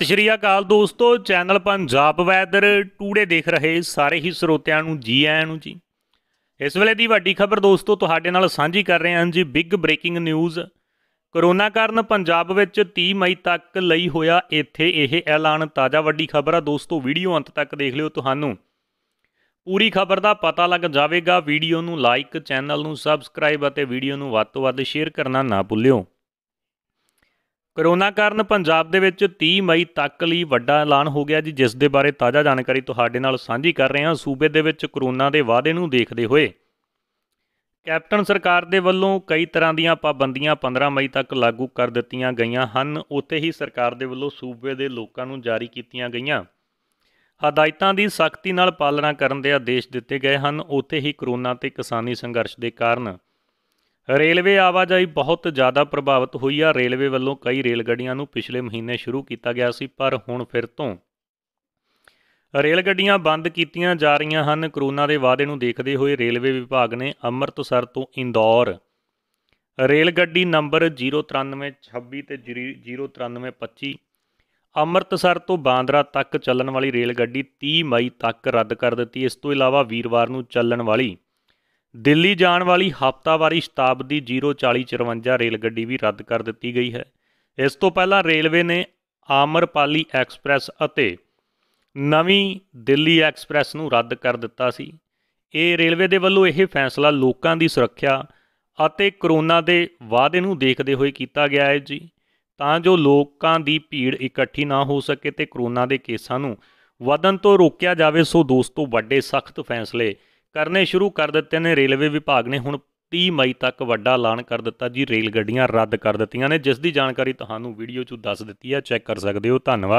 ਸਤਿ ਸ਼੍ਰੀ ਅਕਾਲ ਦੋਸਤੋ channel Punjab weather today ਦੇਖ ਰਹੇ ਸਾਰੇ ਹੀ ਸਰੋਤਿਆਂ ਨੂੰ ਜੀ ਆਇਆਂ ਨੂੰ ਜੀ ਇਸ ਵੇਲੇ ਦੀ ਵੱਡੀ ਖਬਰ ਦੋਸਤੋ ਤੁਹਾਡੇ ਨਾਲ ਸਾਂਝੀ ਕਰ ਰਹੇ ਹਾਂ ਜੀ ਬਿਗ ਬ੍ਰੇਕਿੰਗ ਨਿਊਜ਼ ਕਰੋਨਾ ਕਾਰਨ ਪੰਜਾਬ ਵਿੱਚ 30 ਮਈ ਤੱਕ ਲਈ ਹੋਇਆ ਇੱਥੇ ਇਹ ਐਲਾਨ ਤਾਜ਼ਾ ਵੱਡੀ ਖਬਰ ਆ ਦੋਸਤੋ ਵੀਡੀਓ ਅੰਤ ਤੱਕ ਦੇਖ ਲਿਓ ਤੁਹਾਨੂੰ ਪੂਰੀ ਖਬਰ ਦਾ ਪਤਾ ਲੱਗ ਜਾਵੇਗਾ ਵੀਡੀਓ ਨੂੰ ਲਾਈਕ ਚੈਨਲ ਨੂੰ ਸਬਸਕ੍ਰਾਈਬ ਅਤੇ ਵੀਡੀਓ ਨੂੰ ਵੱਧ ਤੋਂ ਵੱਧ ਸ਼ੇਅਰ ਕਰਨਾ ਨਾ ਭੁੱਲਿਓ ਕਰੋਨਾ ਕਾਰਨ ਪੰਜਾਬ ਦੇ ਵਿੱਚ 30 ਮਈ ਤੱਕ ਲਈ ਵੱਡਾ ਐਲਾਨ ਹੋ ਗਿਆ ਜੀ ਜਿਸ ਦੇ ਬਾਰੇ ਤਾਜ਼ਾ ਜਾਣਕਾਰੀ ਤੁਹਾਡੇ ਨਾਲ ਸਾਂਝੀ ਕਰ ਰਹੇ ਹਾਂ ਸੂਬੇ ਦੇ ਵਿੱਚ ਕਰੋਨਾ ਦੇ ਵਾਅਦੇ ਨੂੰ ਦੇਖਦੇ ਹੋਏ ਕੈਪਟਨ ਸਰਕਾਰ ਦੇ ਵੱਲੋਂ ਕਈ ਤਰ੍ਹਾਂ ਦੀਆਂ ਪਾਬੰਦੀਆਂ 15 ਮਈ ਤੱਕ ਲਾਗੂ ਕਰ ਦਿੱਤੀਆਂ ਗਈਆਂ ਹਨ ਉੱਥੇ ਹੀ ਸਰਕਾਰ ਦੇ ਵੱਲੋਂ ਸੂਬੇ ਦੇ ਲੋਕਾਂ ਨੂੰ ਜਾਰੀ ਕੀਤੀਆਂ ਗਈਆਂ ਹਦਾਇਤਾਂ ਦੀ ਸਖਤੀ ਨਾਲ ਪਾਲਣਾ ਕਰਨ ਦੇ ਆਦੇਸ਼ ਦਿੱਤੇ ਗਏ ਹਨ ਉੱਥੇ ਹੀ ਕਰੋਨਾ ਤੇ ਕਿਸਾਨੀ ਸੰਘਰਸ਼ ਦੇ ਕਾਰਨ ਰੇਲਵੇ ਆਵਾਜਾਈ ਬਹੁਤ ਜ਼ਿਆਦਾ ਪ੍ਰਭਾਵਿਤ ਹੋਈ ਆ ਰੇਲਵੇ ਵੱਲੋਂ ਕਈ ਰੇਲ ਗੱਡੀਆਂ ਨੂੰ ਪਿਛਲੇ ਮਹੀਨੇ ਸ਼ੁਰੂ ਕੀਤਾ ਗਿਆ ਸੀ ਪਰ ਹੁਣ ਫਿਰ ਤੋਂ ਰੇਲ ਗੱਡੀਆਂ ਬੰਦ ਕੀਤੀਆਂ ਜਾ ਰਹੀਆਂ ਹਨ ਕਰੋਨਾ ਦੇ ਵਾਅਦੇ ਨੂੰ ਦੇਖਦੇ ਹੋਏ ਰੇਲਵੇ ਵਿਭਾਗ ਨੇ ਅੰਮ੍ਰਿਤਸਰ ਤੋਂ ਇੰਦੌਰ ਰੇਲ ਗੱਡੀ ਨੰਬਰ 09326 ਤੇ 09325 ਅੰਮ੍ਰਿਤਸਰ ਤੋਂ ਬਾਂਦਰਾ ਤੱਕ ਚੱਲਣ ਵਾਲੀ ਰੇਲ ਗੱਡੀ 30 ਮਈ ਤੱਕ ਰੱਦ ਕਰ ਦਿੱਤੀ ਇਸ ਤੋਂ ਇਲਾਵਾ ਵੀਰਵਾਰ ਨੂੰ ਚੱਲਣ ਵਾਲੀ ਦਿੱਲੀ ਜਾਣ ਵਾਲੀ ਹਫ਼ਤਾਵਾਰੀ ਸ਼ਤਾਬਦੀ 04054 ਰੇਲ ਗੱਡੀ ਵੀ ਰੱਦ ਕਰ ਦਿੱਤੀ ਗਈ ਹੈ ਇਸ ਤੋਂ ਪਹਿਲਾਂ ਰੇਲਵੇ ਨੇ ਆਮਰਪਾਲੀ ਐਕਸਪ੍ਰੈਸ ਅਤੇ ਨਵੀਂ ਦਿੱਲੀ ਐਕਸਪ੍ਰੈਸ ਨੂੰ ਰੱਦ ਕਰ ਦਿੱਤਾ ਸੀ ਇਹ ਰੇਲਵੇ ਦੇ ਵੱਲੋਂ ਇਹ ਫੈਸਲਾ ਲੋਕਾਂ ਦੀ ਸੁਰੱਖਿਆ ਅਤੇ ਕਰੋਨਾ ਦੇ ਵਾਅਦੇ ਨੂੰ ਦੇਖਦੇ ਹੋਏ ਕੀਤਾ ਗਿਆ ਹੈ ਜੀ ਤਾਂ ਜੋ ਲੋਕਾਂ ਦੀ ਭੀੜ ਇਕੱਠੀ ਨਾ ਹੋ ਸਕੇ ਤੇ ਕਰੋਨਾ ਦੇ ਕੇਸਾਂ ਨੂੰ ਵਧਣ ਤੋਂ ਰੋਕਿਆ ਜਾਵੇ ਸੋ ਦੋਸਤੋ ਵੱਡੇ ਸਖਤ ਫੈਸਲੇ ਕਰਨੇ ਸ਼ੁਰੂ ਕਰ ਦਿੱਤੇ ਨੇ ਰੇਲਵੇ ਵਿਭਾਗ ਨੇ ਹੁਣ 30 ਮਈ ਤੱਕ ਵੱਡਾ ਐਲਾਨ ਕਰ ਦਿੱਤਾ ਜੀ ਰੇਲ ਗੱਡੀਆਂ ਰੱਦ ਕਰ ਦਿੱਤੀਆਂ ਨੇ ਜਿਸ ਦੀ ਜਾਣਕਾਰੀ ਤੁਹਾਨੂੰ ਵੀਡੀਓ 'ਚ ਦੱਸ ਦਿੱਤੀ ਹੈ ਚੈੱਕ ਕਰ ਸਕਦੇ ਹੋ ਧੰਨਵਾਦ